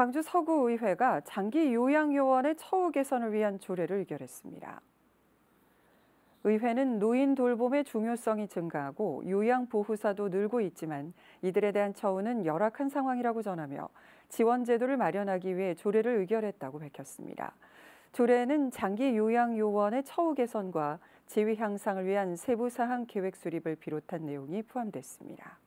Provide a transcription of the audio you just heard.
광주 서구의회가 장기 요양요원의 처우 개선을 위한 조례를 의결했습니다. 의회는 노인 돌봄의 중요성이 증가하고 요양보호사도 늘고 있지만 이들에 대한 처우는 열악한 상황이라고 전하며 지원 제도를 마련하기 위해 조례를 의결했다고 밝혔습니다. 조례는 장기 요양요원의 처우 개선과 지위 향상을 위한 세부사항 계획 수립을 비롯한 내용이 포함됐습니다.